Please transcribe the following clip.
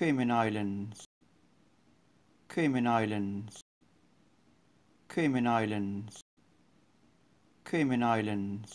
Cayman Islands Cayman Islands Cayman Islands Cayman Islands